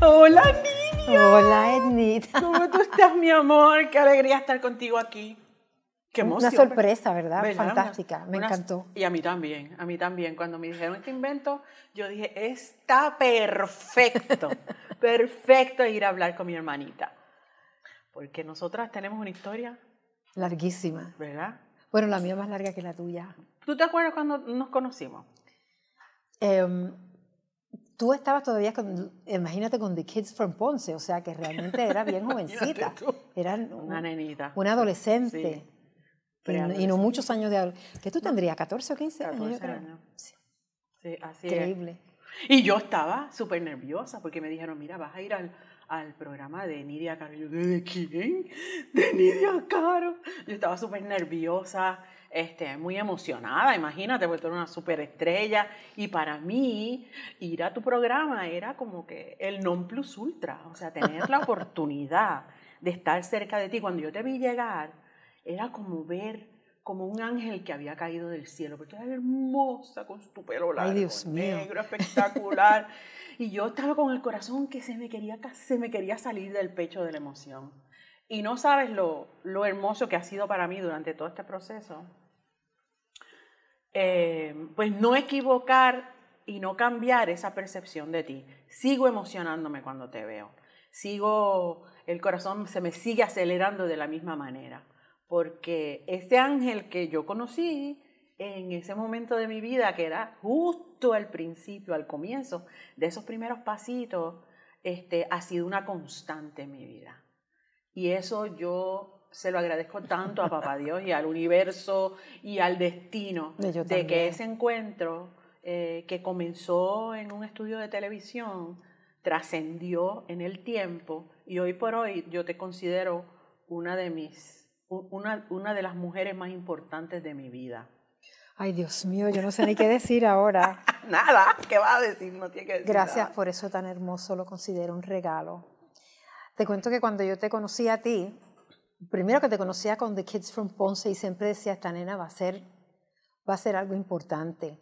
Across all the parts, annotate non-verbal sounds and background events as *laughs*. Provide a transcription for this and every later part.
Hola, Nidia. Hola, Ednita. *laughs* ¿Cómo tú estás, mi amor? Qué alegría estar contigo aquí. Qué emoción. Una sorpresa, ¿verdad? Fantástica, me encantó. Y a mí también, a mí también. Cuando me dijeron este invento, yo dije, está perfecto, *laughs* perfecto ir a hablar con mi hermanita. Porque nosotras tenemos una historia. Larguísima. ¿Verdad? Bueno, la mía más larga que la tuya. ¿Tú te acuerdas cuando nos conocimos? Em, tú estabas todavía, con, imagínate, con The Kids from Ponce, o sea que realmente era bien *laughs* jovencita. Era una nenita. Una adolescente. Y, no muchos años de que tú tendrías 14 o 15 años, yo Sí. sí. así Increíble. Y yo estaba súper nerviosa porque me dijeron, mira, vas a ir al, programa de Nidia Caro. ¿de quién? ¿De Nidia Caro? Yo estaba súper nerviosa. Este, muy emocionada, imagínate, porque tú una superestrella. Y para mí, ir a tu programa era como que el non plus ultra, o sea, tener la *laughs* oportunidad de estar cerca de ti. Cuando yo te vi llegar, era como ver como un ángel que había caído del cielo, porque era hermosa con tu pelo largo, negro, espectacular. *laughs* y yo estaba con el corazón que se me quería se me quería salir del pecho de la emoción. Y no sabes lo, hermoso que ha sido para mí durante todo este proceso. Eh, pues no equivocar y no cambiar esa percepción de ti. Sigo emocionándome cuando te veo. Sigo, el corazón se me sigue acelerando de la misma manera. Porque ese ángel que yo conocí en ese momento de mi vida, que era justo al principio, al comienzo de esos primeros pasitos, este, ha sido una constante en mi vida. Y eso yo se lo agradezco tanto a Papá Dios y al universo y al destino de que ese encuentro eh, que comenzó en un estudio de televisión trascendió en el tiempo y hoy por hoy yo te considero una de mis una, de las mujeres más importantes de mi vida. Ay, Dios mío, yo no sé ni qué decir ahora. *laughs* nada, ¿qué vas a decir? No tiene que Gracias por eso tan hermoso, lo considero un regalo te cuento que cuando yo te conocí a ti, primero que te conocía con The Kids from Ponce y siempre decía, esta nena va a ser, va a ser algo importante.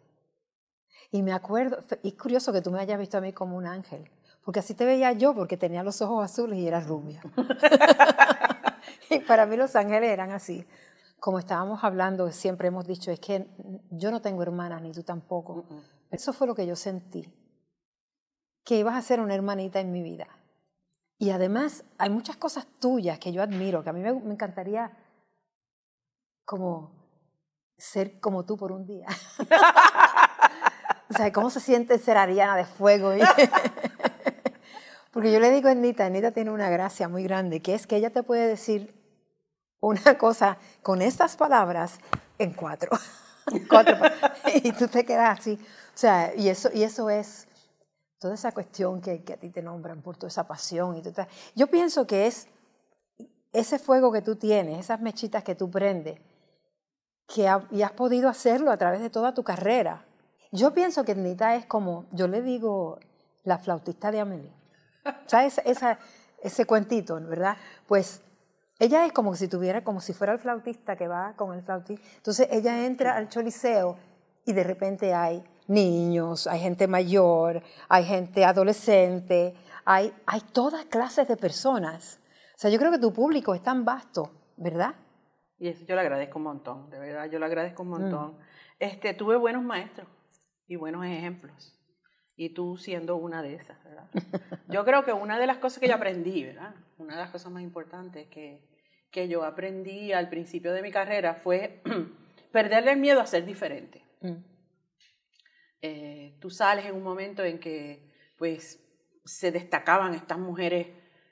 Y me acuerdo, es curioso que tú me hayas visto a mí como un ángel, porque así te veía yo, porque tenía los ojos azules y era rubia. *laughs* y para mí los ángeles eran así. Como estábamos hablando, siempre hemos dicho, es que yo no tengo hermanas, ni tú tampoco. Eso fue lo que yo sentí, que ibas a ser una hermanita en mi vida. Y además hay muchas cosas tuyas que yo admiro, que a mí me, encantaría como ser como tú por un día. *laughs* o sea, ¿cómo se siente ser Ariana de Fuego? *laughs* Porque yo le digo a Anita, Anita tiene una gracia muy grande, que es que ella te puede decir una cosa con estas palabras en cuatro. *laughs* cuatro y tú te quedas así. O sea, y eso, y eso es toda esa cuestión que, que a ti te nombran por toda esa pasión. y Yo pienso que es ese fuego que tú tienes, esas mechitas que tú prendes, que y has podido hacerlo a través de toda tu carrera. Yo pienso que Nita es como, yo le digo, la flautista de Amelie. ¿Sabes? Esa, ese cuentito, ¿verdad? Pues ella es como si tuviera, como si fuera el flautista que va con el flautista. Entonces ella entra al choliseo y de repente hay niños, hay gente mayor, hay gente adolescente, hay, hay todas clases de personas. O sea, yo creo que tu público es tan vasto, ¿verdad? Y eso yo lo agradezco un montón, de verdad, yo lo agradezco un mm. montón. Este, tuve buenos maestros y buenos ejemplos. Y tú siendo una de esas, ¿verdad? *laughs* Yo creo que una de las cosas que yo aprendí, ¿verdad? Una de las cosas más importantes que, que yo aprendí al principio de mi carrera fue *clears throat* perderle el miedo a ser diferente. Mm. Eh, tú sales en un momento en que pues se destacaban estas mujeres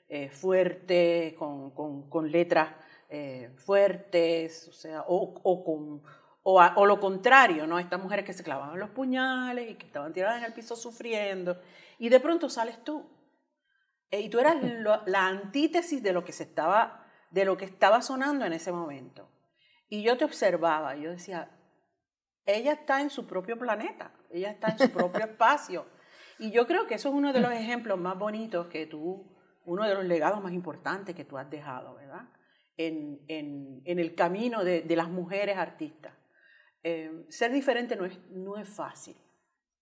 eh, fuertes, con, con, letras eh, fuertes, o sea, o, con, o, lo contrario, ¿no? Estas mujeres que se clavaban los puñales y que estaban tiradas en el piso sufriendo. Y de pronto sales tú. y tú eras la antítesis de lo, que se estaba, de lo que estaba sonando en ese momento. Y yo te observaba, yo decía, ella está en su propio planeta, ella está en su propio *laughs* espacio. Y yo creo que eso es uno de los ejemplos más bonitos que tú, uno de los legados más importantes que tú has dejado, ¿verdad? En, el camino de, las mujeres artistas. Eh, ser diferente no es, no es fácil,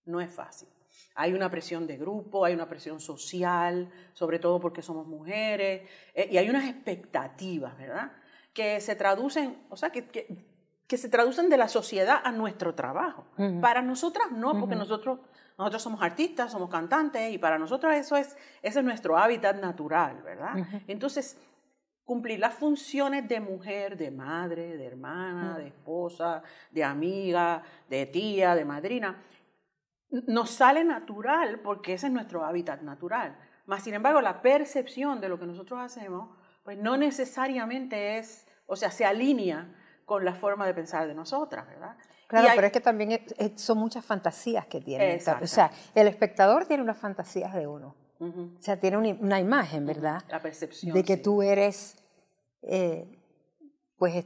no es fácil. Hay una presión de grupo, hay una presión social, sobre todo porque somos mujeres, eh, y hay unas expectativas, ¿verdad? Que se traducen, o sea, que que se traducen de la sociedad a nuestro trabajo. Para nosotras no, porque nosotros, nosotros somos artistas, somos cantantes y para nosotras eso es, ese es nuestro hábitat natural, ¿verdad? Entonces, cumplir las funciones de mujer, de madre, de hermana, de esposa, de amiga, de tía, de madrina, nos sale natural porque ese es nuestro hábitat natural. Más sin embargo, la percepción de lo que nosotros hacemos, pues no necesariamente es, o sea, se alinea con la forma de pensar de nosotras, ¿verdad? Claro, pero es que también son muchas fantasías que tiene O sea, el espectador tiene unas fantasías de uno. O sea, tiene una, imagen, ¿verdad? La percepción. De que tú eres, eh, pues,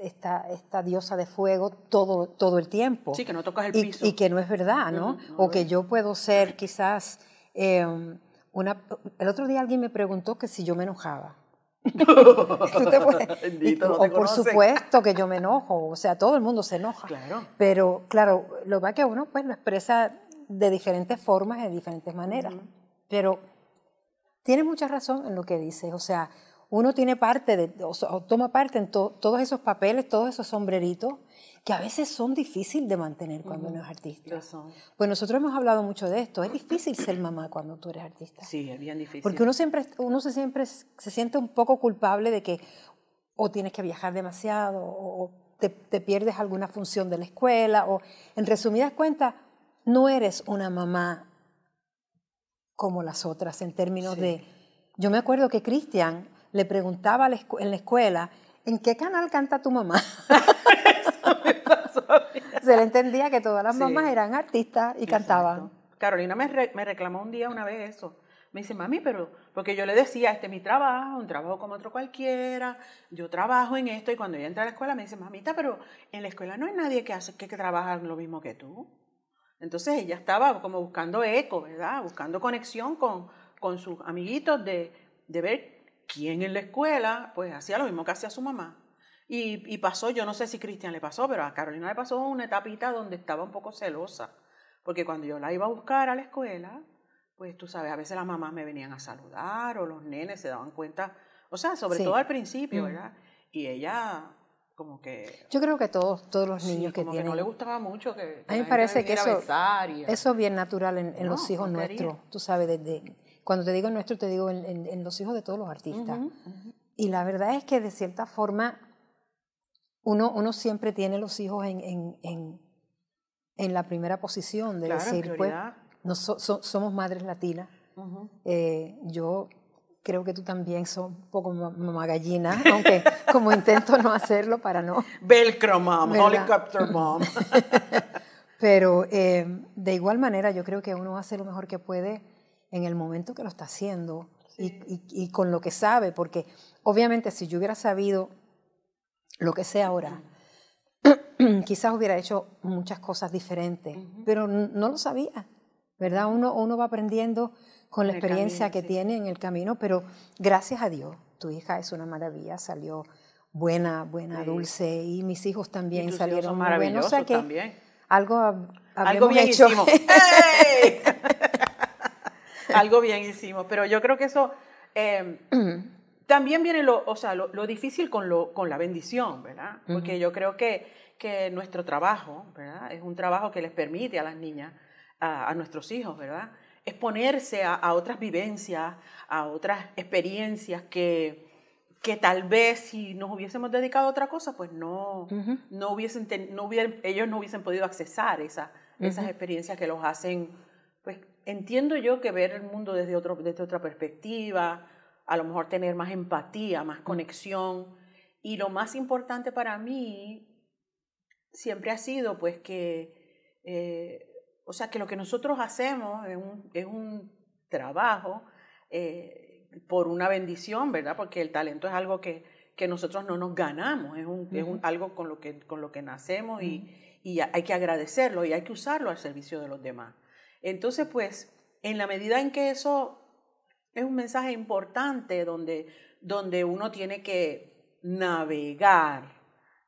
esta, diosa de fuego todo, todo el tiempo. Sí, que no tocas el piso. Y, que no es verdad, ¿no? O que yo puedo ser quizás em, una... El otro día alguien me preguntó que si yo me enojaba. *laughs* o por supuesto que yo me enojo, o sea, todo el mundo se enoja. Pero claro, lo que que uno pues lo expresa de diferentes formas, de diferentes maneras. Pero tiene mucha razón en lo que dice o sea, uno tiene parte de, o, toma parte en todos esos papeles, todos esos sombreritos, que a veces son difíciles de mantener cuando uno es artista. Pues nosotros hemos hablado mucho de esto. Es difícil ser mamá cuando tú eres artista. Sí, es bien difícil. Porque uno, siempre, uno se, siempre se siente un poco culpable de que o tienes que viajar demasiado o te, te pierdes alguna función de la escuela o, en resumidas cuentas, no eres una mamá como las otras en términos de... Yo me acuerdo que Cristian le preguntaba en la escuela, ¿en qué canal canta tu mamá? *laughs* Se le entendía que todas las mamás eran artistas y cantaban. Carolina me, me reclamó un día una vez eso. Me dice, mami, pero, porque yo le decía, este es mi trabajo, un trabajo como otro cualquiera, yo trabajo en esto, y cuando ella entra a la escuela me dice, mamita, pero en la escuela no hay nadie que hace que, que trabaja lo mismo que tú. Entonces ella estaba como buscando eco, ¿verdad? Buscando conexión con, sus amiguitos de, de ver quién en la escuela, pues hacía lo mismo que hacía su mamá. Y, pasó, yo no sé si Cristian le pasó, pero a Carolina le pasó una etapita donde estaba un poco celosa, porque cuando yo la iba a buscar a la escuela, pues tú sabes, a veces las mamás me venían a saludar o los nenes se daban cuenta, o sea, sobre todo al principio, mm. ¿verdad? Y ella como que... Yo creo que todos, todos los niños que tienen... Como que no le gustaba mucho que... a mí me parece que eso, eso es bien natural en, los hijos nuestros, tú sabes, desde... Cuando te digo nuestro, te digo en, los hijos de todos los artistas. Y la verdad es que de cierta forma uno, uno siempre tiene los hijos en, en, en, en la primera posición de decir, pues, somos madres latinas. Eh, yo creo que tú también sos un poco mamá gallina, *laughs* aunque como intento no hacerlo para no. Velcro mom, helicopter mom. *laughs* Pero eh, de igual manera, yo creo que uno hace lo mejor que puede en el momento que lo está haciendo y, y, y, con lo que sabe, porque obviamente si yo hubiera sabido lo que sé ahora, *clears throat* quizás hubiera hecho muchas cosas diferentes, pero no lo sabía, ¿verdad? Uno, uno va aprendiendo con la experiencia que tiene en el camino, pero gracias a Dios, tu hija es una maravilla, salió buena, buena, dulce, y mis hijos también salieron muy buenos. O sea también. algo, algo bien hicimos. *laughs* *laughs* algo bien hicimos, pero yo creo que eso... Em, *clears throat* También viene lo, o sea, lo, difícil con, lo, con la bendición, ¿verdad? Porque yo creo que, que nuestro trabajo, ¿verdad? Es un trabajo que les permite a las niñas, a, nuestros hijos, ¿verdad? Exponerse a, otras vivencias, a otras experiencias que, que tal vez si nos hubiésemos dedicado a otra cosa, pues no, no, hubiesen, no hubieran, ellos no hubiesen podido accesar esa, esas experiencias que los hacen, pues entiendo yo que ver el mundo desde, otro, desde otra perspectiva, a lo mejor tener más empatía, más mm. conexión. Y lo más importante para mí siempre ha sido pues que, eh, o sea, que lo que nosotros hacemos es un, trabajo eh, por una bendición, ¿verdad? Porque el talento es algo que, nosotros no nos ganamos, es, algo con lo que, con lo que nacemos y, hay que agradecerlo y hay que usarlo al servicio de los demás. Entonces, pues, en la medida en que eso es un mensaje importante donde, donde uno tiene que navegar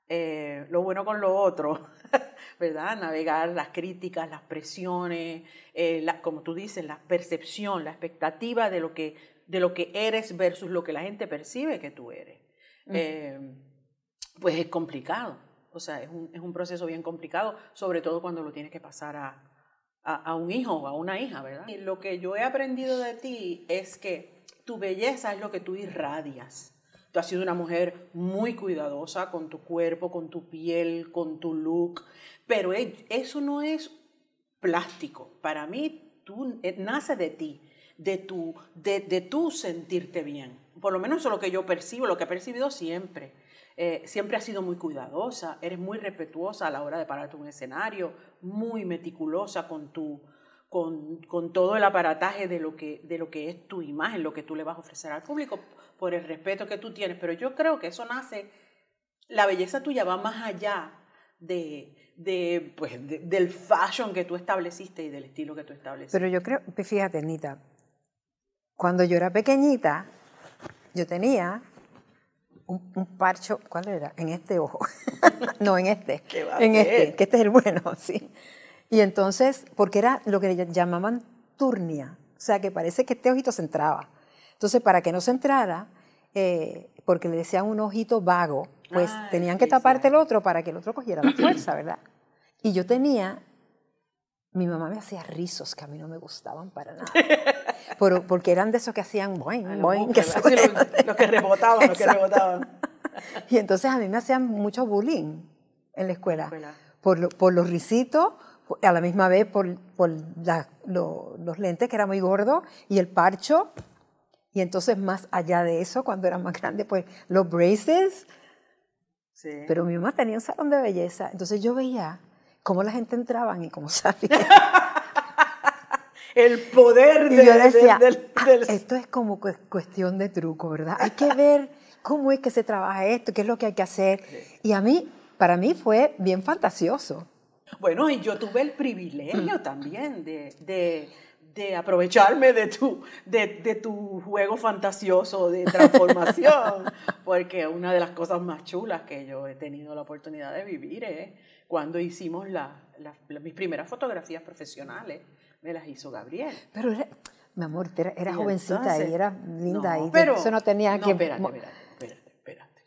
eh, lo bueno con lo otro, *laughs* ¿verdad? Navegar las críticas, las presiones, eh, como tú dices, la percepción, la expectativa de lo, que, de lo que eres versus lo que la gente percibe que tú eres. Eh, pues es complicado, o sea, es un, es un proceso bien complicado, sobre todo cuando lo tienes que pasar a, a, un hijo o a una hija, ¿verdad? Y lo que yo he aprendido de ti es que tu belleza es lo que tú irradias. Tú has sido una mujer muy cuidadosa con tu cuerpo, con tu piel, con tu look, pero e, eso no es plástico. Para mí, tú eh, nace de ti, de tu, de, de tú sentirte bien. Por lo menos eso es lo que yo percibo, lo que he percibido siempre. Eh, siempre has sido muy cuidadosa, eres muy respetuosa a la hora de pararte un escenario, muy meticulosa con tu, con, con, todo el aparataje de lo, que, de lo que es tu imagen, lo que tú le vas a ofrecer al público, por el respeto que tú tienes. Pero yo creo que eso nace, la belleza tuya va más allá de, de, pues, del fashion que tú estableciste y del estilo que tú estableciste. Pero yo creo, fíjate, Nita, cuando yo era pequeñita, yo tenía un, parcho, ¿cuál era? En este ojo. *laughs* no, en este. en este, que este es el bueno, *laughs* sí. Y entonces, porque era lo que llamaban turnia, o sea que parece que este ojito se entraba. Entonces, para que no se entrara, eh, porque le decían un ojito vago, pues ah, tenían que taparte el otro para que el otro cogiera la *clears throat* fuerza, ¿verdad? Y yo tenía, mi mamá me hacía rizos que a mí no me gustaban para nada. *laughs* porque eran de esos que hacían boing, ah, boing, que los, que rebotaban, los que rebotaban. Y entonces a mí me hacían mucho bullying en la escuela, Por, los risitos, a la misma vez por, los lentes, que era muy gordo, y el parcho. Y entonces más allá de eso, cuando era más grande, pues los braces. Pero mi mamá tenía un salón de belleza, entonces yo veía cómo la gente entraban y cómo *laughs* salía el poder de, ah, Esto es como cuestión de truco, ¿verdad? Hay que ver cómo es que se trabaja esto, qué es lo que hay que hacer. Y a mí, para mí fue bien fantasioso. Bueno, y yo tuve el privilegio también de, aprovecharme de tu, de, tu juego fantasioso de transformación, *laughs* porque una de las cosas más chulas que yo he tenido la oportunidad de vivir es cuando hicimos mis primeras fotografías profesionales me las hizo Gabriel. Pero era, mi amor, era, jovencita y era linda y eso no tenía que... Espérate, espérate, espérate,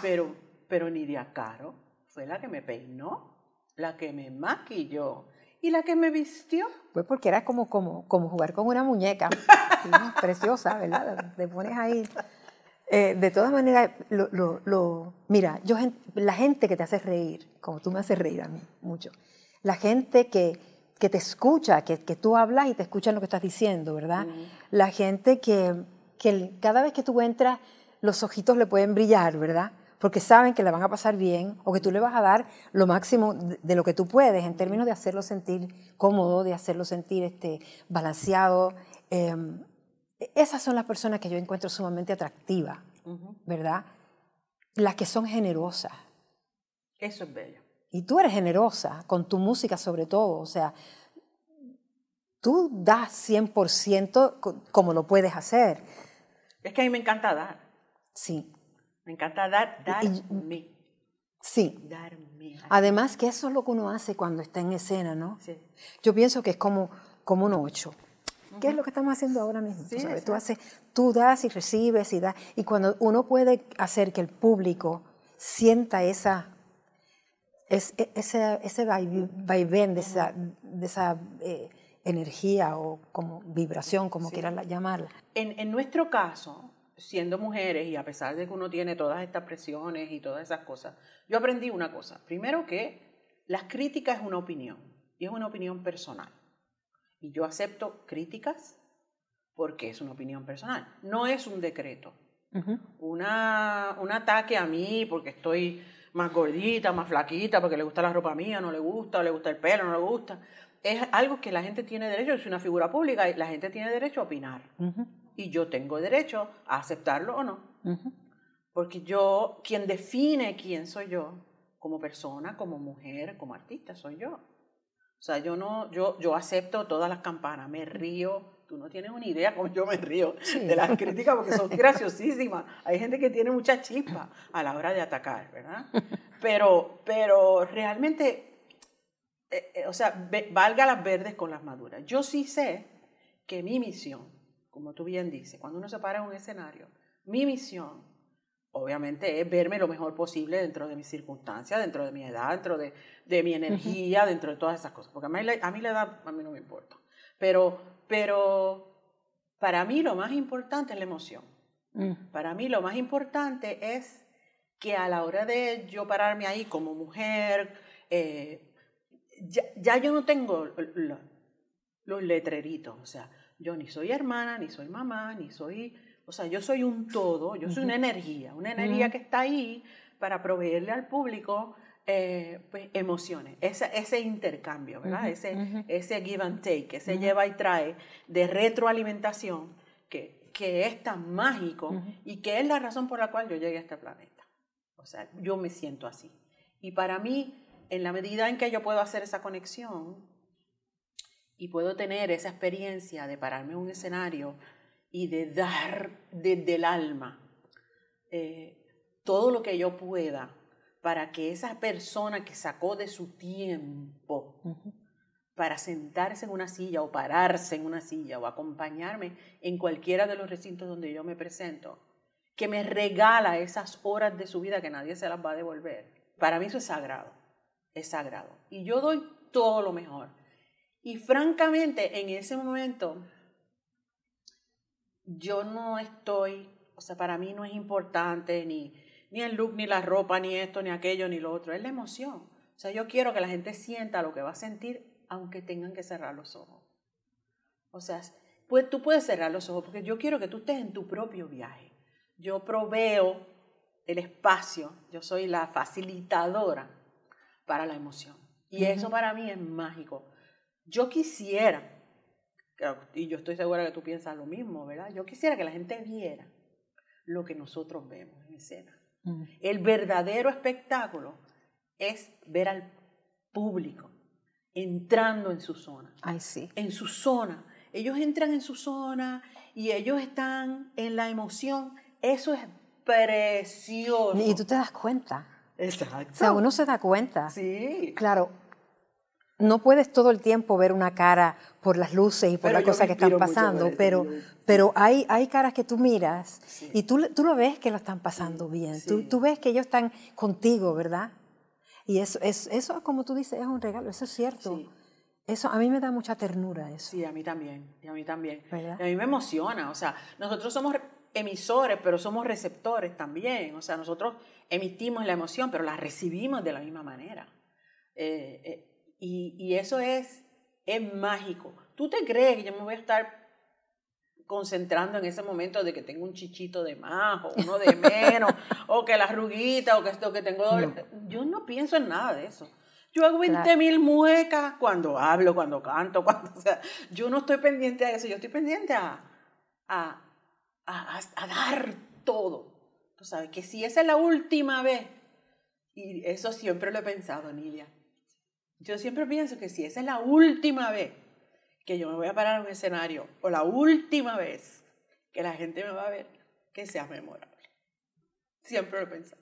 Pero, pero Nidia Caro fue la que me peinó, la que me maquilló y la que me vistió. Pues porque era como, como, como jugar con una muñeca. preciosa, ¿verdad? Te pones ahí. Eh, de todas maneras, lo, mira, yo, la gente que te hace reír, como tú me haces reír a mí mucho, la gente que, que te escucha, que, tú hablas y te escuchan lo que estás diciendo, ¿verdad? La gente que, que, cada vez que tú entras, los ojitos le pueden brillar, ¿verdad? Porque saben que la van a pasar bien o que tú le vas a dar lo máximo de, lo que tú puedes en términos de hacerlo sentir cómodo, de hacerlo sentir este, balanceado. Em, e, esas son las personas que yo encuentro sumamente atractivas, ¿verdad? Las que son generosas. Eso es bello. Y tú eres generosa, con tu música sobre todo. O sea, tú das 100% como lo puedes hacer. Es que a mí me encanta dar. Sí. Me encanta dar, darme. sí. Darme. Además que eso es lo que uno hace cuando está en escena, ¿no? Sí. Yo pienso que es como, como un ocho. ¿Qué es lo que estamos haciendo ahora mismo? Sí, Tú, haces, tú das y recibes y das. Y cuando uno puede hacer que el público sienta esa e, ese, ese vaivén de esa, de esa eh, energía o como vibración, como quieran llamarla. En, en, nuestro caso, siendo mujeres y a pesar de que uno tiene todas estas presiones y todas esas cosas, yo aprendí una cosa. Primero que las críticas es una opinión y es una opinión personal. Y yo acepto críticas porque es una opinión personal, no es un decreto. una, un ataque a mí porque estoy más gordita, más flaquita, porque le gusta la ropa mía, no le gusta, o le gusta el pelo, no le gusta. Es algo que la gente tiene derecho, es una figura pública y la gente tiene derecho a opinar. Y yo tengo derecho a aceptarlo o no. Porque yo, quien define quién soy yo, como persona, como mujer, como artista, soy yo. O sea, yo no, yo, yo acepto todas las campanas, me río, tú no tienes una idea como yo me río de las críticas porque son graciosísimas. Hay gente que tiene mucha chispa a la hora de atacar, ¿verdad? Pero, pero realmente, eh, eh, o sea, valga las verdes con las maduras. Yo sí sé que mi misión, como tú bien dices, cuando uno se para en un escenario, mi misión, obviamente, es verme lo mejor posible dentro de mis circunstancias, dentro de mi edad, dentro de, mi energía, dentro de todas esas cosas. Porque a mí, a mí la edad, a mí no me importa. Pero pero para mí lo más importante es la emoción. Mm. Para mí lo más importante es que a la hora de yo pararme ahí como mujer, eh, ya, yo no tengo los, letreritos, o sea, yo ni soy hermana, ni soy mamá, ni soy, o sea, yo soy un todo, yo soy una energía, una energía que está ahí para proveerle al público eh, pues, emociones, ese, ese intercambio, ¿verdad? ese, ese give and take, ese se lleva y trae de retroalimentación que, que es tan mágico y que es la razón por la cual yo llegué a este planeta. O sea, yo me siento así. Y para mí, en la medida en que yo puedo hacer esa conexión y puedo tener esa experiencia de pararme en un escenario y de dar desde el alma eh, todo lo que yo pueda para que esa persona que sacó de su tiempo para sentarse en una silla o pararse en una silla o acompañarme en cualquiera de los recintos donde yo me presento, que me regala esas horas de su vida que nadie se las va a devolver. Para mí eso es sagrado, es sagrado. Y yo doy todo lo mejor. Y francamente, en ese momento, yo no estoy, o sea, para mí no es importante ni ni el look, ni la ropa, ni esto, ni aquello, ni lo otro, es la emoción. O sea, yo quiero que la gente sienta lo que va a sentir, aunque tengan que cerrar los ojos. O sea, pues, tú puedes cerrar los ojos, porque yo quiero que tú estés en tu propio viaje. Yo proveo el espacio, yo soy la facilitadora para la emoción. Y eso para mí es mágico. Yo quisiera, y yo estoy segura que tú piensas lo mismo, ¿verdad? Yo quisiera que la gente viera lo que nosotros vemos en escena. El verdadero espectáculo es ver al público entrando en su zona. En su zona. Ellos entran en su zona y ellos están en la emoción. Eso es precioso. Y tú te das cuenta. Exacto. uno se da cuenta. Sí. Claro, no puedes todo el tiempo ver una cara por las luces y por las cosas que están pasando, pero, pero hay, hay caras que tú miras y tú, tú lo ves que lo están pasando bien, tú, tú, ves que ellos están contigo, ¿verdad? Y eso, eso, como tú dices, es un regalo, eso es cierto. Eso a mí me da mucha ternura eso. Sí, a mí también, y a mí también. a mí me emociona, o sea, nosotros somos emisores, pero somos receptores también, o sea, nosotros emitimos la emoción, pero la recibimos de la misma manera. Eh, eh, y, eso es, es mágico. ¿Tú te crees que yo me voy a estar concentrando en ese momento de que tengo un chichito de más o uno de menos *laughs* o que la arruguita o que esto que tengo doble? Yo no pienso en nada de eso. Yo hago 20.000 mil muecas cuando hablo, cuando canto, *laughs* cuando... O sea, yo no estoy pendiente a eso, yo estoy pendiente a, a, a, dar todo. Tú sabes que si esa es la última vez, y eso siempre lo he pensado, Nilia, yo siempre pienso que si esa es la última vez que yo me voy a parar en un escenario o la última vez que la gente me va a ver, que sea memorable. Siempre lo he pensado.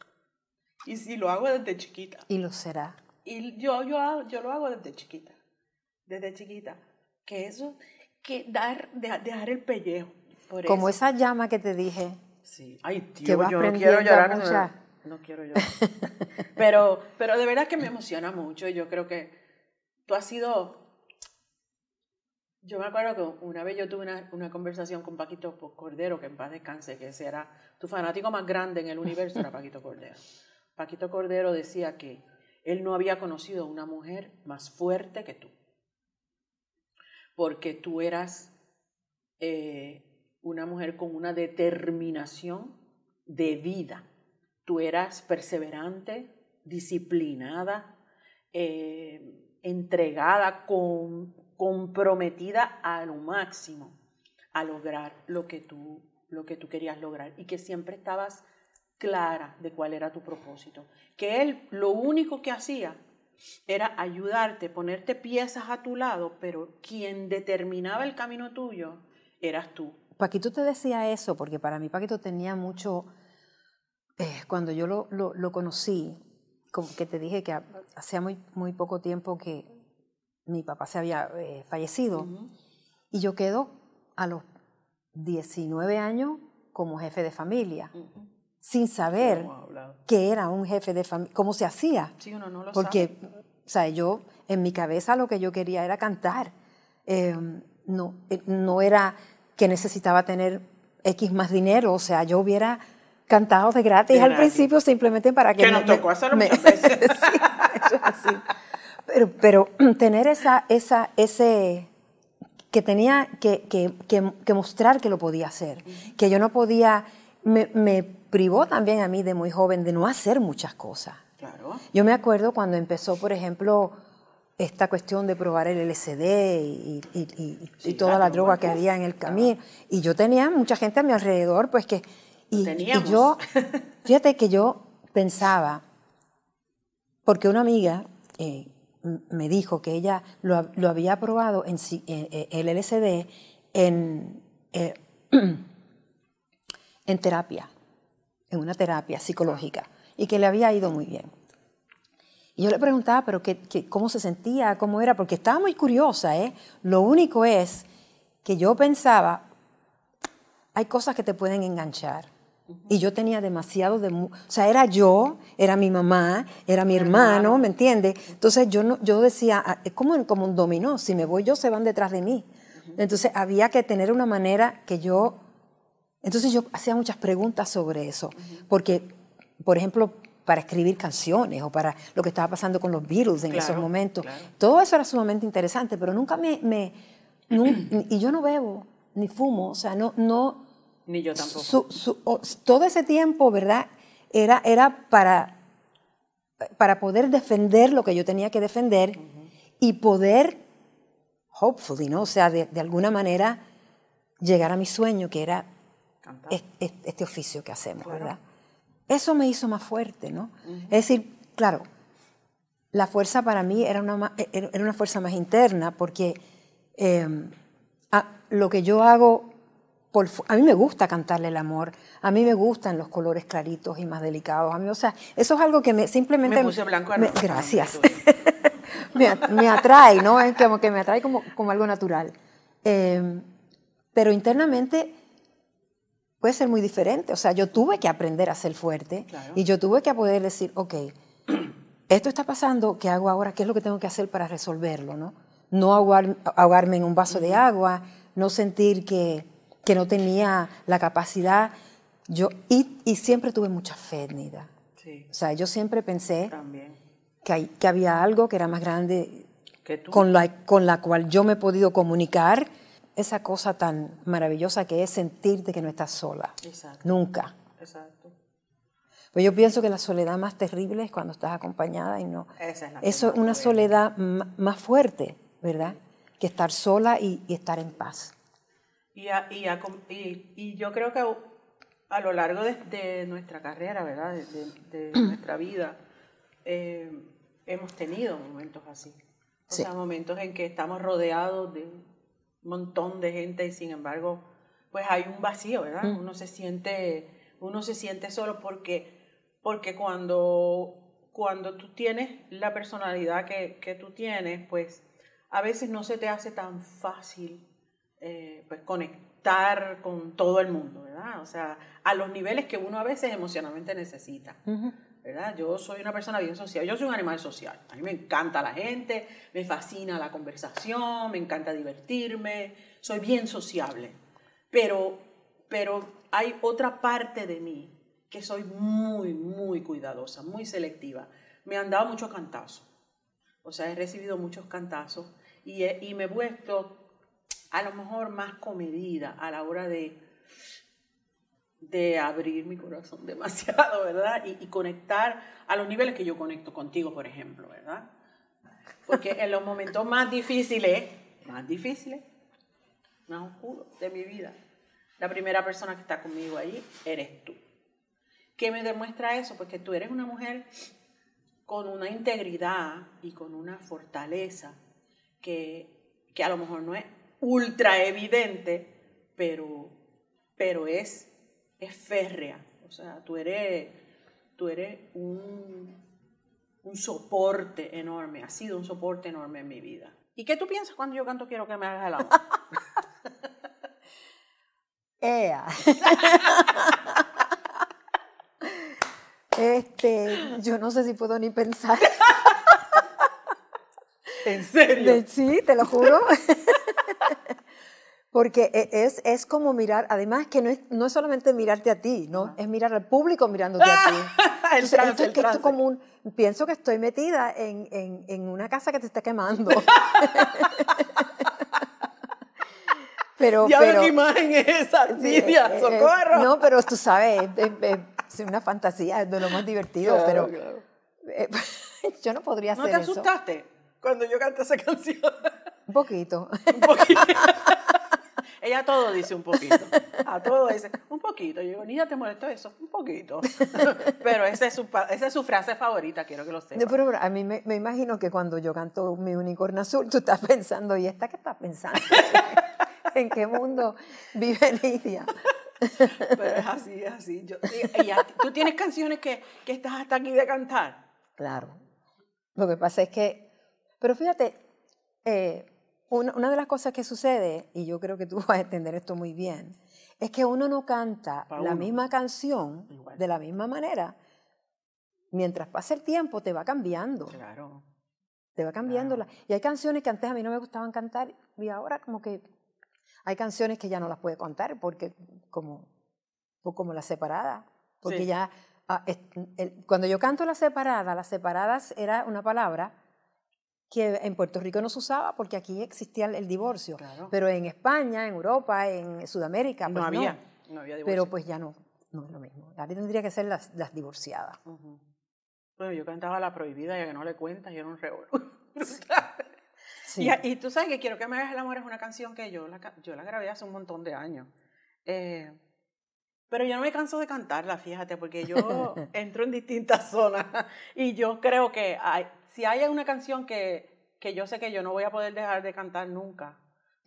Y si lo hago desde chiquita. Y lo será. Y yo, yo, yo lo hago desde chiquita. Desde chiquita. Que eso, que dar, dejar, el pellejo. Como esa llama que te dije. Sí. Ay, tío, que yo quiero llorar no quiero yo pero, pero de verdad que me emociona mucho y yo creo que tú has sido... Yo me acuerdo que una vez yo tuve una, conversación con Paquito Cordero, que en paz descanse, que ese era tu fanático más grande en el universo, era Paquito Cordero. Paquito Cordero decía que él no había conocido una mujer más fuerte que tú, porque tú eras eh, una mujer con una determinación de vida tú eras perseverante, disciplinada, eh, entregada, comprometida a lo máximo, a lograr lo que, tú, lo que tú querías lograr y que siempre estabas clara de cuál era tu propósito. Que él lo único que hacía era ayudarte, ponerte piezas a tu lado, pero quien determinaba el camino tuyo eras tú. Paquito te decía eso, porque para mí Paquito tenía mucho eh, cuando yo lo, conocí, como que te dije que hacía muy, muy poco tiempo que mi papá se había eh, fallecido, y yo quedo a los 19 años como jefe de familia. sin saber que era un jefe de familia, cómo se hacía. Sí, uno no lo Porque, o sea, yo, en mi cabeza lo que yo quería era cantar. Em, no, eh, no era que necesitaba tener X más dinero, o sea, yo hubiera cantados de gratis, al principio simplemente para que... Que nos tocó hacerlo *laughs* sí, eso es así. Pero, pero *clears throat* tener esa, esa, ese que tenía que, mostrar que lo podía hacer, que yo no podía, me, privó también a mí de muy joven de no hacer muchas cosas. Claro. Yo me acuerdo cuando empezó, por ejemplo, esta cuestión de probar el LSD y, toda la droga que había en el camino, y yo tenía mucha gente a mi alrededor, pues que y, yo, fíjate que yo pensaba, porque una amiga eh, me dijo que ella lo, había probado en e, e, el LSD en, eh, *clears throat* en terapia, en una terapia psicológica, y que le había ido muy bien. Y yo le preguntaba, pero cómo se sentía, cómo era, porque estaba muy curiosa, ¿eh? Lo único es que yo pensaba, hay cosas que te pueden enganchar, y yo tenía demasiado de... O sea, era yo, era mi mamá, era mi hermano, ¿me entiendes? Entonces yo, no, yo decía, ah, es eh, como, como un dominó, si me voy yo se van detrás de mí. Entonces había que tener una manera que yo... Entonces yo hacía muchas preguntas sobre eso, porque, por ejemplo, para escribir canciones o para lo que estaba pasando con los virus en esos momentos, todo eso era sumamente interesante, pero nunca me... me y yo no bebo, ni fumo, o sea, no, no, ni yo tampoco. todo ese tiempo, ¿verdad? Era, era para, para poder defender lo que yo tenía que defender y poder, hopefully, ¿no? O sea, de, alguna manera llegar a mi sueño, que era este, oficio que hacemos, ¿verdad? Eso me hizo más fuerte, ¿no? Es decir, claro, la fuerza para mí era una, e, era una fuerza más interna, porque em, lo que yo hago a mí me gusta cantarle el amor, a mí me gustan los colores claritos y más delicados. A mí, o sea, eso es algo que me simplemente... Me puse blanco Gracias. *laughs* me, atrae, ¿no? Es como que me atrae como, algo natural. Em, pero internamente puede ser muy diferente. O sea, yo tuve que aprender a ser fuerte y yo tuve que poder decir, ok, *clears throat* esto está pasando, ¿qué hago ahora? ¿Qué es lo que tengo que hacer para resolverlo? No, no ahogarme en un vaso de agua, no sentir que que no tenía la capacidad. Yo, y, y siempre tuve mucha fe Nida. Sí. O sea, yo siempre pensé que, hay, que, había algo que era más grande ¿Que Con, la, con la cual yo me he podido comunicar esa cosa tan maravillosa que es sentirte que no estás sola. Exacto. Nunca. Exacto. Pues yo pienso que la soledad más terrible es cuando estás acompañada y no. Esa es la Eso es una soledad más fuerte, ¿verdad? Que estar sola y estar en paz. Y, y, y, yo creo que a, lo largo de, nuestra carrera, ¿verdad? De, *clears throat* nuestra vida, eh, hemos tenido momentos así. O sea, momentos en que estamos rodeados de un montón de gente y sin embargo, pues hay un vacío, ¿verdad? Mm. Uno se siente, uno se siente solo porque, porque cuando, cuando tú tienes la personalidad que, que tú tienes, pues a veces no se te hace tan fácil eh, pues conectar con todo el mundo, ¿verdad? O sea, a los niveles que uno a veces emocionalmente necesita. ¿verdad? Yo soy una persona bien social, yo soy un animal social. A mí me encanta la gente, me fascina la conversación, me encanta divertirme, soy bien sociable. Pero, pero hay otra parte de mí que soy muy, muy cuidadosa, muy selectiva. Me han dado muchos cantazos, o sea, he recibido muchos cantazos y, y me he puesto a lo mejor más comedida a la hora de, de abrir mi corazón *laughs* demasiado, ¿verdad? Y, conectar a los niveles que yo conecto contigo, por ejemplo, ¿verdad? Porque en los momentos más difíciles, más difíciles, más oscuros de mi vida, la primera persona que está conmigo ahí eres tú. ¿Qué me demuestra eso? Pues que tú eres una mujer con una integridad y con una fortaleza que a lo mejor no es ultra evidente, pero, pero es, férrea. O sea, tú eres, tú eres un, soporte enorme, ha sido un soporte enorme en mi vida. ¿Y qué tú piensas cuando yo canto Quiero que me hagas el amor? *laughs* Ea. *laughs* este, yo no sé si puedo ni pensar. *laughs* ¿En serio? sí, te lo juro. Porque e, es, es como mirar, además que no es, no es solamente mirarte a ti, ¿no? Es mirar al público mirándote a ti. *laughs* el esto, el que como un, pienso que estoy metida en, en, en una casa que te está quemando. *laughs* pero, ya pero, qué imagen es esa, eh, eh, socorro. no, pero tú sabes, es, una fantasía, es de lo más divertido, pero eh, *laughs* yo no podría hacer eso. ¿No te asustaste cuando yo canté esa canción? Un poquito. Un poquito. Ella todo dice un poquito. A todo dice un poquito. Yo digo, niña, ¿te molestó eso? Un poquito. *laughs* pero esa es, su, frase favorita, quiero que lo sepas. pero a mí me, imagino que cuando yo canto Mi Unicornio Azul, tú estás pensando, ¿y esta qué estás pensando? *laughs* ¿En qué mundo vive Lidia? pero es así, es así. ¿Tú tienes canciones que, estás hasta aquí de cantar? Claro. Lo que pasa es que, pero fíjate, eh, una, de las cosas que sucede, y yo creo que tú *laughs* vas a entender esto muy bien, es que uno no canta la misma canción de la misma manera. Mientras pasa el tiempo, te va cambiando. Claro. Te va cambiando. y hay canciones que antes a mí no me gustaban cantar y ahora como que hay canciones que ya no las puedo cantar porque como, pues como la separada. Porque ya, ah, cuando yo canto la separada, las separadas era una palabra que en Puerto Rico no se usaba porque aquí existía el, divorcio, pero en España, en Europa, en Sudamérica, pues no había, no. había divorcio. Pero pues ya no, no es lo mismo. Ahora tendría que ser las, divorciadas. Bueno, yo cantaba la prohibida y a que no le cuentas, y era un reo. *laughs* Y, tú sabes que Quiero que me hagas el amor es una canción que yo la, yo la grabé hace un montón de años. Eh, pero yo no me canso de cantarla, fíjate, porque yo *laughs* entro en distintas zonas y yo creo que hay, si hay una canción que, que yo sé que yo no voy a poder dejar de cantar nunca,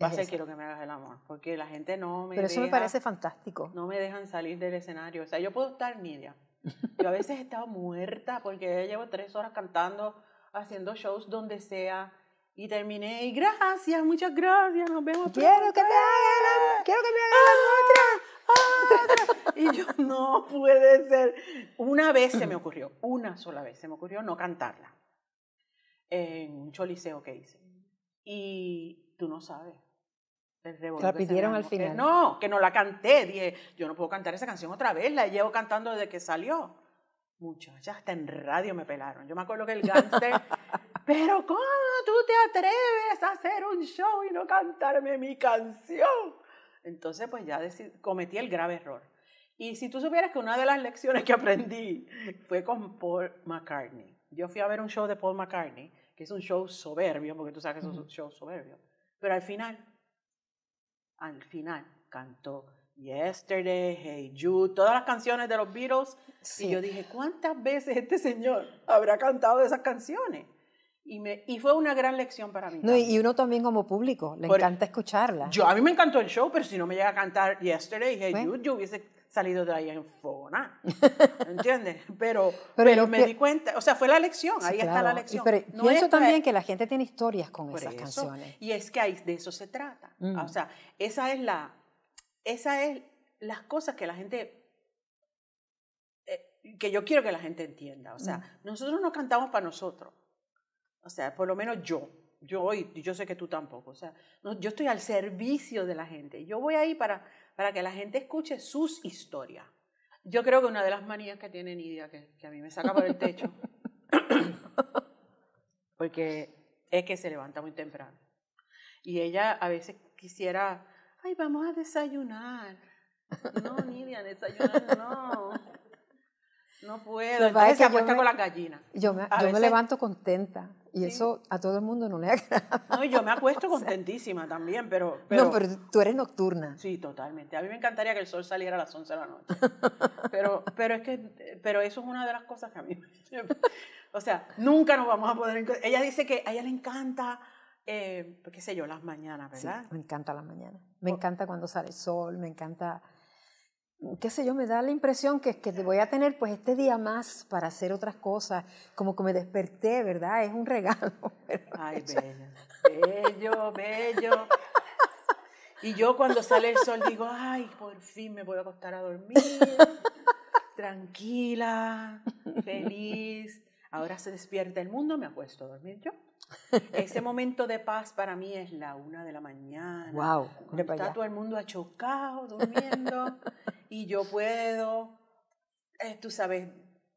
va a ser Quiero que me hagas el amor, porque la gente no me Pero eso me parece fantástico. No me dejan salir del escenario. O sea, yo puedo estar media. Yo a veces he estado muerta porque llevo tres horas cantando, haciendo shows donde sea. Y terminé, y gracias, muchas gracias, nos vemos. Quiero que me amor. quiero que me hagan otra, ah, ah, otra. Y yo, no puede ser. Una vez se me ocurrió, una sola vez se me ocurrió no cantarla en un choliseo que hice. Y tú no sabes. la pidieron al eh, final. no, que no la canté. Dije, yo no puedo cantar esa canción otra vez, la llevo cantando desde que salió. Muchachas, hasta en radio me pelaron. Yo me acuerdo que el gante *laughs* pero ¿cómo tú te atreves a hacer un show y no cantarme mi canción? Entonces, pues ya cometí el grave error. Y si tú supieras que una de las lecciones que aprendí fue con Paul McCartney. Yo fui a ver un show de Paul McCartney, que es un show soberbio, porque tú sabes que es un show soberbio. Pero al final, al final, cantó Yesterday, Hey Jude, todas las canciones de los Beatles. Y yo dije, ¿cuántas veces este señor habrá cantado esas canciones? Y, me, y fue una gran lección para mí. No, y uno también como público, le encanta escucharla. Yo, a mí me encantó el show, pero si no me llega a cantar Yesterday, Hey Jude, yo hubiese salido de ahí en ¿Me *laughs* ¿entiendes? Pero, pero, me di cuenta, o sea, fue la lección, ahí está la lección. pero pienso también que la gente tiene historias con esas canciones. Y es que ahí, de eso se trata. Ah, o mm. sea, esa es la, esa es las cosas que la gente eh, que yo quiero que la gente entienda, o sea, mm. nosotros no cantamos para nosotros, o sea, por lo menos yo, yo hoy, yo sé que tú tampoco, o sea, yo estoy al servicio de la gente, yo voy ahí para, para que la gente escuche sus historias. Yo creo que una de las manías que tiene Nidia, que, a mí me saca por el techo, *coughs* porque es que se levanta muy temprano. Y ella a veces quisiera, ay, vamos a desayunar. No, Nidia, desayunar no. No puedo, entonces se apuesta con las gallinas. Yo me, levanto contenta y eso a todo el mundo no le *laughs* agrada. No, yo me acuesto contentísima también, pero, No, pero tú eres nocturna. Sí, totalmente. A mí me encantaría que el sol saliera a las 11 de la noche. Pero, pero es que pero eso es una de las cosas que a mí... O sea, nunca nos vamos a poder... Ella dice que a ella le encanta... Eh, qué sé yo, las mañanas, ¿verdad? me encanta las mañanas. Me encanta cuando sale el sol, me encanta qué sé yo, me da la impresión que, que voy a tener pues este día más para hacer otras cosas, como que me desperté, ¿verdad? Es un *laughs* regalo. Ay, bello, bello, bello. Y yo cuando sale el sol digo, ay, por fin me voy a acostar a dormir, tranquila, feliz. Ahora se despierta el mundo, me acuesto a dormir yo. Ese momento de paz para mí es la una de la mañana. Wow. Está todo el mundo achocado, durmiendo y yo puedo, eh, tú sabes,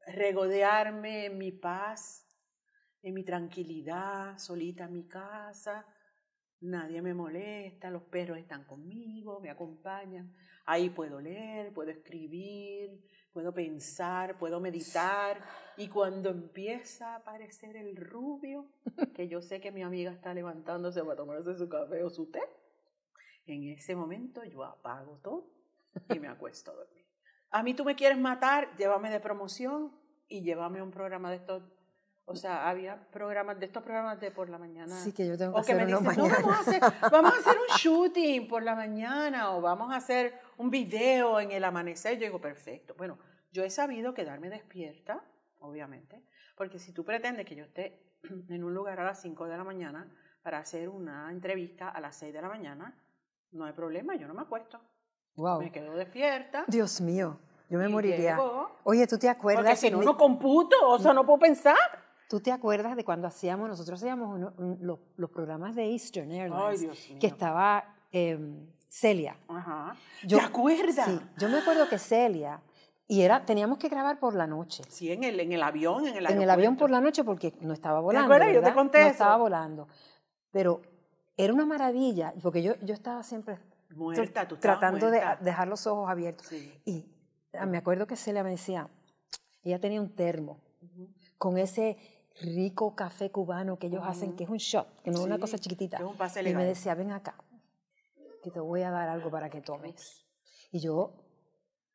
regodearme en mi paz, en mi tranquilidad, solita en mi casa. Nadie me molesta, los perros están conmigo, me acompañan. Ahí puedo leer, puedo escribir, puedo pensar, puedo meditar. Y cuando empieza a aparecer el rubio, *laughs* que yo sé que mi amiga está levantándose para tomarse su café o su té, en ese momento yo apago todo y me acuesto a dormir. A mí tú me quieres matar, llévame de promoción y llévame un programa de estos. O sea, había programas de estos programas de por la mañana. Sí, que yo tengo que, o que me dicen, vamos a hacer, vamos a hacer un shooting por la mañana o vamos a hacer un video en el amanecer. Yo digo, perfecto. Bueno, yo he sabido quedarme despierta, obviamente, porque si tú pretendes que yo esté *clears throat* en un lugar a las 5 de la mañana para hacer una entrevista a las 6 de la mañana, no hay problema, yo no me acuesto. Me quedo despierta. Dios mío, yo me moriría. Oye, ¿tú te acuerdas? Porque si no, no computo, o sea, no puedo pensar. ¿Tú te acuerdas de cuando hacíamos, nosotros hacíamos los, los, programas de Eastern Airlines? Ay, Dios mío. Que estaba em, Celia. Ajá. Yo, ¿Te acuerdas? Sí, yo me acuerdo que Celia... Y era, teníamos que grabar por la noche. Sí, en el, en el avión, en el avión. En el avión por la noche porque no estaba volando. ¿Te acuerdas? Yo te conté No estaba volando. Pero era una maravilla, porque yo, yo estaba siempre tratando de dejar los ojos abiertos. Y ah, me acuerdo que Celia me decía, ella tenía un termo con ese rico café cubano que ellos hacen, que es un shot, que no es una cosa chiquitita. y me decía, ven acá, que te voy a dar algo para que tomes. Y yo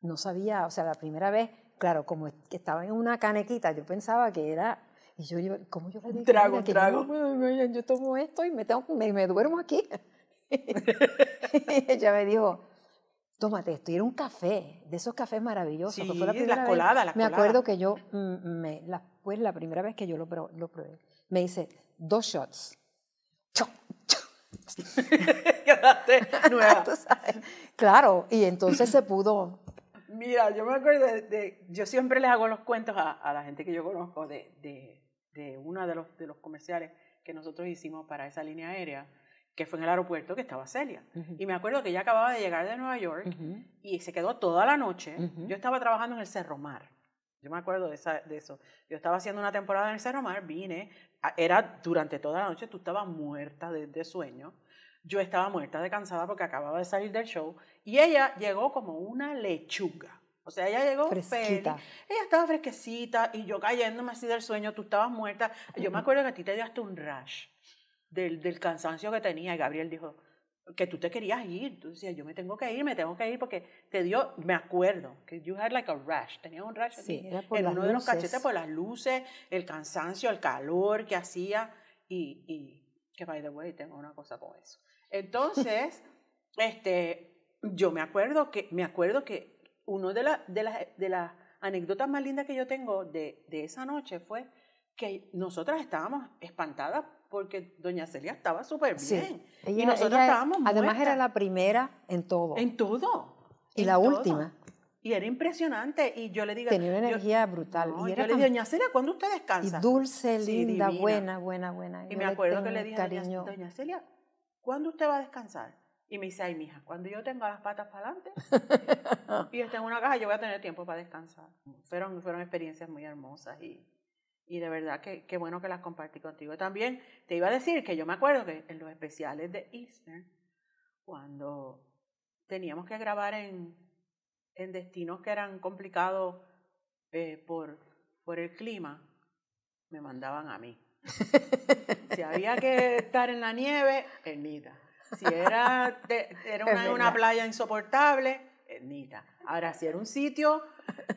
no sabía, o sea, la primera vez, claro, como estaba en una canequita, yo pensaba que era... Y yo, ¿cómo yo Trago, trago. Yo, yo, tomo esto y me, tengo, me duermo aquí. *laughs* ella me dijo, tómate esto. Y era un café, de esos cafés maravillosos. fue la primera las coladas, Me acuerdo que yo, mm, me, la, la primera vez que yo lo, probé, me dice dos shots. *laughs* *laughs* claro, y entonces se pudo. Mira, yo me acuerdo de, yo siempre les hago los cuentos a, la gente que yo conozco de, de, uno de los, de los comerciales que nosotros hicimos para esa línea aérea que fue en el aeropuerto que estaba Celia. Y me acuerdo que ella acababa de llegar de Nueva York y se quedó toda la noche. Yo estaba trabajando en el Cerro Mar. Yo me acuerdo de, esa, de, eso. Yo estaba haciendo una temporada en el Cerro Mar, vine, era durante toda la noche, tú estabas muerta de, sueño. Yo estaba muerta de cansada porque acababa de salir del show. Y ella llegó como una lechuga. O sea, ella llegó fresquita. Ella estaba fresquecita y yo cayéndome así del sueño, tú estabas muerta. Yo me acuerdo que a ti te dio hasta un rash del, cansancio que tenía. Y Gabriel dijo, que tú te querías ir. Tú decías, yo me tengo que ir, me tengo que ir porque te dio, me acuerdo, que you had like a rash, tenía un rash en uno de los cachetes por las luces, el cansancio, el calor que hacía y, que by the way, tengo una cosa con eso. Entonces, *laughs* este, yo me acuerdo que, me acuerdo que una de, las, de anécdotas más lindas que yo tengo de, de esa noche fue que nosotras estábamos espantadas porque doña Celia estaba súper bien. y nosotros estábamos estábamos Además era la primera en todo. En todo. Y la última. Y era impresionante. Y yo le digo... Tenía una energía brutal. y yo le dije, doña Celia, ¿cuándo usted descansa? Y dulce, linda, buena, buena, buena. Y me acuerdo que le dije, a doña Celia, ¿cuándo usted va a descansar? Y me dice, ay, mija, cuando yo tenga las patas para adelante *laughs* y esté en una caja, yo voy a tener tiempo para descansar. Fueron, fueron experiencias muy hermosas y, y de verdad que qué bueno que las compartí contigo también. Te iba a decir que yo me acuerdo que en los especiales de Easter, cuando teníamos que grabar en, destinos que eran complicados eh, por, por el clima, me mandaban a mí. si había que estar en la nieve, Nita. Si era, *laughs* una, una playa insoportable, Nita. Ahora, si era un sitio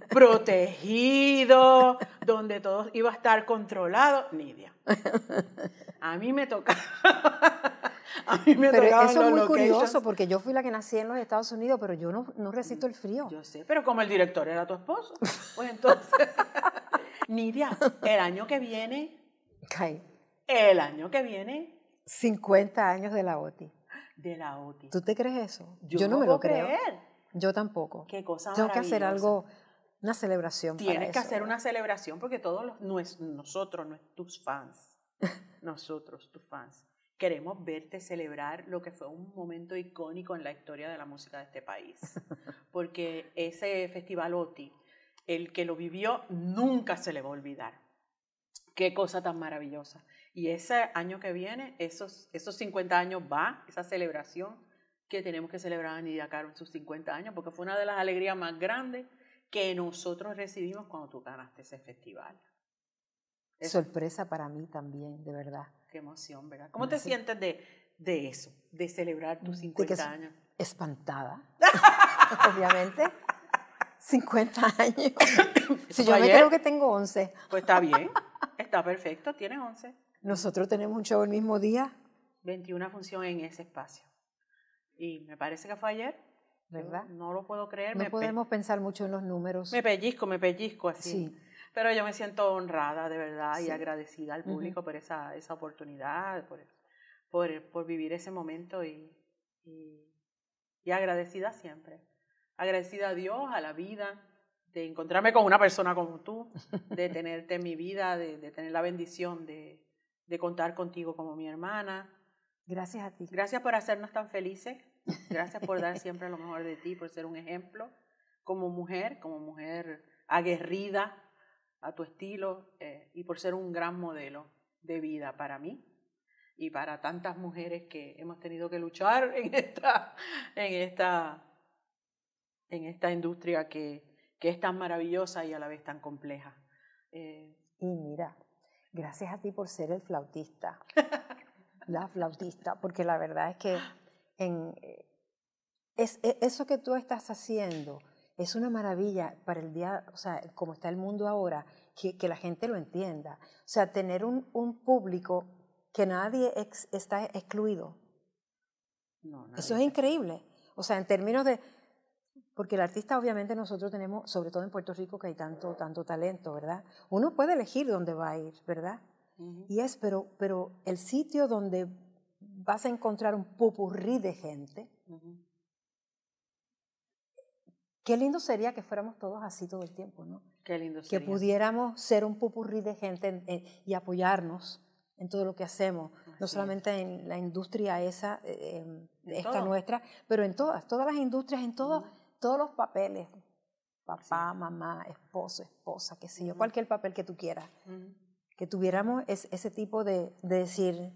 protegido, donde todo iba a estar controlado, Nidia. A mí me tocaba. A mí me pero eso es muy curioso porque yo fui la que nací en los Estados Unidos, pero yo no, no resisto el frío. Yo sé, pero como el director era tu esposo, pues entonces. *laughs* Nidia, el año que viene. El año que viene. 50 años de la OTI. De la ¿Tú te crees eso? Yo, no, me lo creo. Yo tampoco. Qué cosa Tengo que hacer algo, una celebración. Tienes que hacer una celebración porque todos los, nosotros, tus fans, *laughs* nosotros, tus fans, queremos verte celebrar lo que fue un momento icónico en la historia de la música de este país. *laughs* Porque ese festival OTI, el que lo vivió, nunca se le va a olvidar. Qué cosa tan maravillosa. Y ese año que viene, esos, esos 50 años va, esa celebración que tenemos que celebrar a Nidia Caro en sus 50 años, porque fue una de las alegrías más grandes que nosotros recibimos cuando tú ganaste ese festival. Sorpresa para mí también, de verdad. Qué emoción, ¿verdad? ¿Cómo te sientes de, eso, de celebrar tus 50 años? Espantada, *laughs* obviamente. 50 años. si yo me creo que tengo 11. Pues está bien, está perfecto, tienes 11. Nosotros tenemos un show el mismo día. 21 funciones en ese espacio y me parece que fue ayer, ¿verdad? No, lo puedo creer. No me podemos pensar mucho en los números. Me pellizco, me pellizco así. Pero yo me siento honrada de verdad y agradecida al público por esa, esa oportunidad, por, por, por vivir ese momento y, y, agradecida siempre. Agradecida a Dios, a la vida, de encontrarme con una persona como tú, de *laughs* tenerte en mi vida, de, de tener la bendición de, de contar contigo como mi hermana, Gracias a ti. Gracias por hacernos tan felices. Gracias por dar siempre lo mejor de ti, por ser un ejemplo como mujer, como mujer aguerrida a tu estilo eh, y por ser un gran modelo de vida para mí y para tantas mujeres que hemos tenido que luchar *laughs* en esta, en esta, en esta industria que, que es tan maravillosa y a la vez tan compleja. Eh, y mira, gracias a ti por ser el flautista. *laughs* la flautista, porque la verdad es que ah. eh, e, eso que tú estás haciendo es una maravilla para el día, o sea, como está el mundo ahora, que, la gente lo entienda. O sea, tener un, público que nadie está excluido. eso es increíble. O sea, en términos de... Porque el artista, obviamente, nosotros tenemos, sobre todo en Puerto Rico, que hay tanto, tanto talento, ¿verdad? Uno puede elegir dónde va a ir, ¿verdad? Y es, pero, pero el sitio donde vas a encontrar un popurrí de gente, qué lindo sería que fuéramos todos así todo el tiempo, ¿no? Qué lindo sería. Que pudiéramos ser un popurrí de gente eh, y apoyarnos en todo lo que hacemos, no solamente en la industria esa, eh, em, esta nuestra, pero en todas, todas las industrias, en todo, todos los papeles, papá, mamá, esposo, esposa, qué sé yo, cualquier papel que tú quieras que tuviéramos ese tipo de, decir,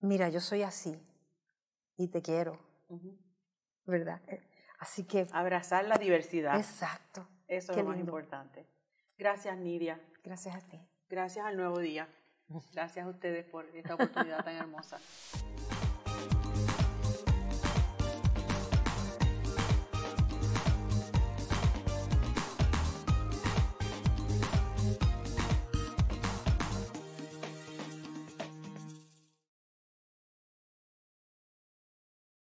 mira, yo soy así y te quiero, ¿verdad? Eh, así que... Abrazar la diversidad. Exacto. Eso es lo más importante. Gracias, Nidia. Gracias a ti. Gracias al nuevo día. *laughs* Gracias a ustedes por esta oportunidad tan hermosa.